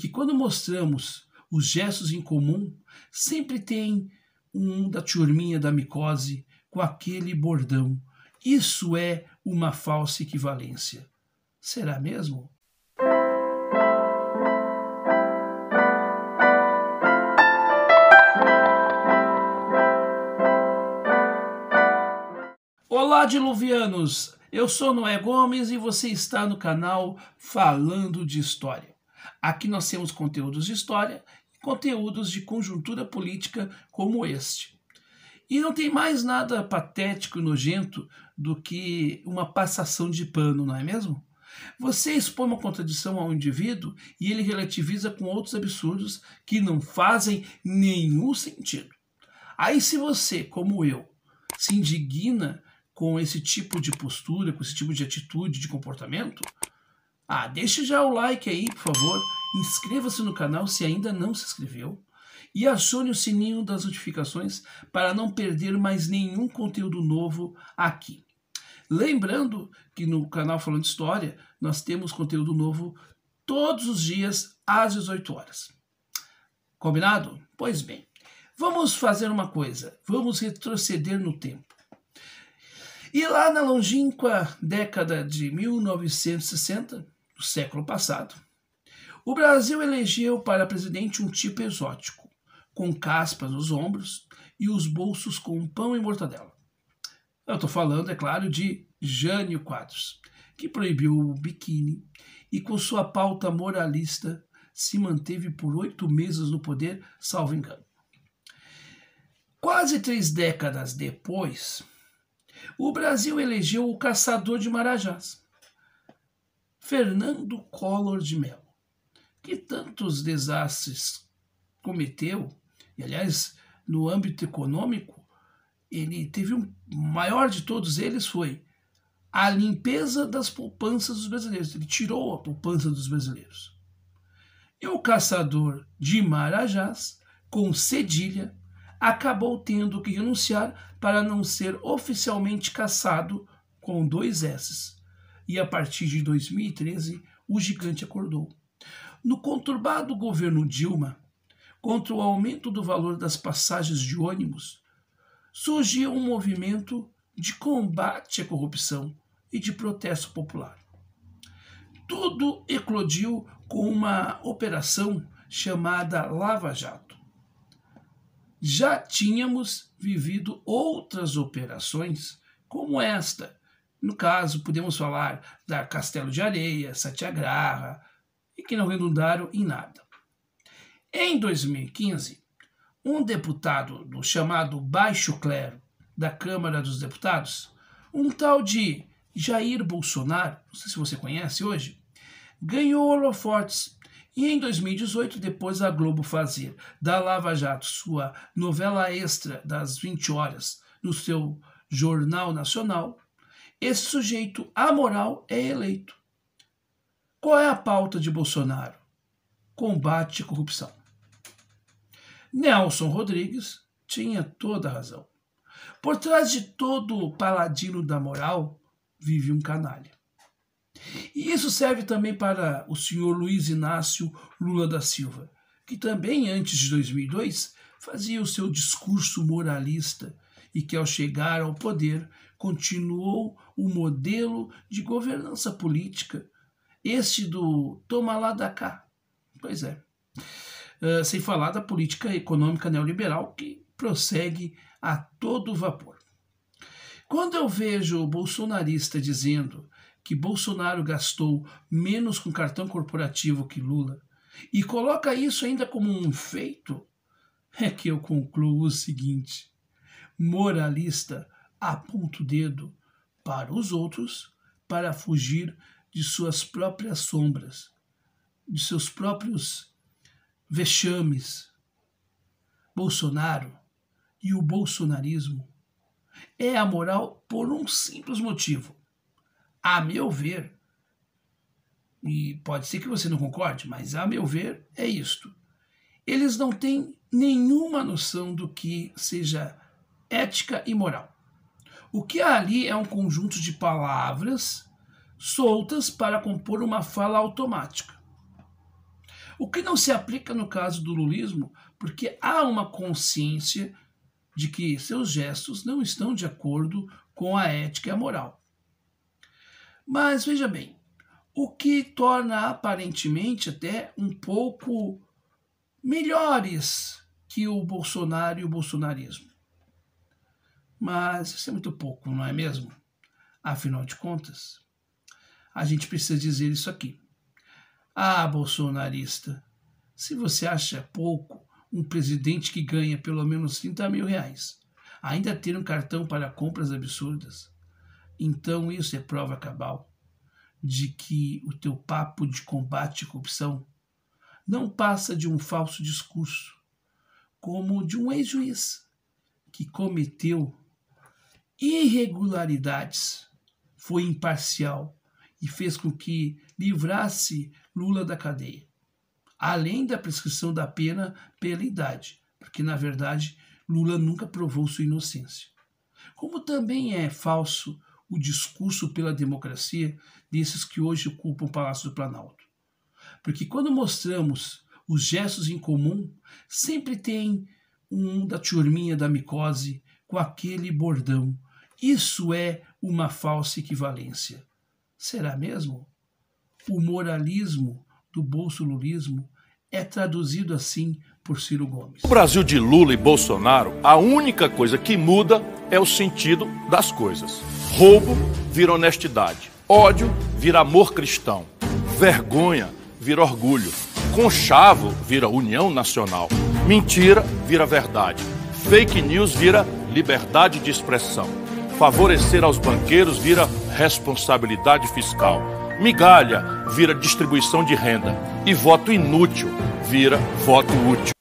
Porque quando mostramos os gestos em comum, sempre tem um da turminha da micose com aquele bordão. Isso é uma falsa equivalência. Será mesmo? Olá, diluvianos! Eu sou Noé Gomes e você está no canal Falando de História. Aqui nós temos conteúdos de história e conteúdos de conjuntura política como este. E não tem mais nada patético e nojento do que uma passação de pano, não é mesmo? Você expõe uma contradição ao indivíduo e ele relativiza com outros absurdos que não fazem nenhum sentido. Aí, se você, como eu, se indigna com esse tipo de postura, com esse tipo de atitude, de comportamento, ah, deixe já o like aí, por favor. Inscreva-se no canal se ainda não se inscreveu. E acione o sininho das notificações para não perder mais nenhum conteúdo novo aqui. Lembrando que no canal Falando História nós temos conteúdo novo todos os dias às 18 horas. Combinado? Pois bem, vamos fazer uma coisa, vamos retroceder no tempo. E lá na longínqua década de 1960, do século passado. O Brasil elegeu para presidente um tipo exótico, com caspas nos ombros e os bolsos com pão e mortadela. Eu estou falando, é claro, de Jânio Quadros, que proibiu o biquíni e, com sua pauta moralista, se manteve por oito meses no poder, salvo engano. Quase três décadas depois, o Brasil elegeu o caçador de marajás, Fernando Collor de Mello, que tantos desastres cometeu, e aliás, no âmbito econômico, ele teve um o maior de todos eles foi a limpeza das poupanças dos brasileiros. Ele tirou a poupança dos brasileiros. E o caçador de Marajás, com cedilha, acabou tendo que renunciar para não ser oficialmente caçado com dois S's e a partir de 2013 o gigante acordou. No conturbado governo Dilma, contra o aumento do valor das passagens de ônibus, surgia um movimento de combate à corrupção e de protesto popular. Tudo eclodiu com uma operação chamada Lava Jato. Já tínhamos vivido outras operações como esta, no caso, podemos falar da Castelo de Areia, Satiagraha, e que não redundaram em nada. Em 2015, um deputado do chamado Baixo Clero da Câmara dos Deputados, um tal de Jair Bolsonaro, não sei se você conhece hoje, ganhou holofotes e em 2018, depois da Globo fazer da Lava Jato sua novela extra das 20 horas no seu Jornal Nacional, esse sujeito amoral é eleito. Qual é a pauta de Bolsonaro? Combate à corrupção. Nelson Rodrigues tinha toda a razão. Por trás de todo o paladino da moral vive um canalha. E isso serve também para o senhor Luiz Inácio Lula da Silva, que também antes de 2002 fazia o seu discurso moralista e que ao chegar ao poder continuou o modelo de governança política, este do toma lá da cá. Pois é. Uh, sem falar da política econômica neoliberal que prossegue a todo vapor. Quando eu vejo o bolsonarista dizendo que Bolsonaro gastou menos com cartão corporativo que Lula e coloca isso ainda como um feito, é que eu concluo o seguinte: moralista aponta o dedo para os outros para fugir de suas próprias sombras, de seus próprios vexames. Bolsonaro e o bolsonarismo é amoral por um simples motivo. A meu ver, e pode ser que você não concorde, mas a meu ver é isto. Eles não têm nenhuma noção do que seja ética e moral. O que há ali é um conjunto de palavras soltas para compor uma fala automática. O que não se aplica no caso do lulismo, porque há uma consciência de que seus gestos não estão de acordo com a ética e a moral. Mas veja bem, o que torna aparentemente até um pouco melhores que o Bolsonaro e o bolsonarismo mas isso é muito pouco, não é mesmo? Afinal de contas, a gente precisa dizer isso aqui. Ah, bolsonarista, se você acha pouco um presidente que ganha pelo menos 30 mil reais ainda ter um cartão para compras absurdas, então isso é prova cabal de que o teu papo de combate à corrupção não passa de um falso discurso, como de um ex-juiz que cometeu irregularidades, foi imparcial e fez com que livrasse Lula da cadeia, além da prescrição da pena pela idade, porque na verdade Lula nunca provou sua inocência. Como também é falso o discurso pela democracia desses que hoje ocupam o Palácio do Planalto. Porque quando mostramos os gestos em comum, sempre tem um da turminha da micose com aquele bordão isso é uma falsa equivalência. Será mesmo? O moralismo do bolsolulismo é traduzido assim por Ciro Gomes. O Brasil de Lula e Bolsonaro, a única coisa que muda é o sentido das coisas. Roubo vira honestidade, ódio vira amor cristão, vergonha vira orgulho, conchavo vira união nacional, mentira vira verdade, fake news vira liberdade de expressão. Favorecer aos banqueiros vira responsabilidade fiscal. Migalha vira distribuição de renda. E voto inútil vira voto útil.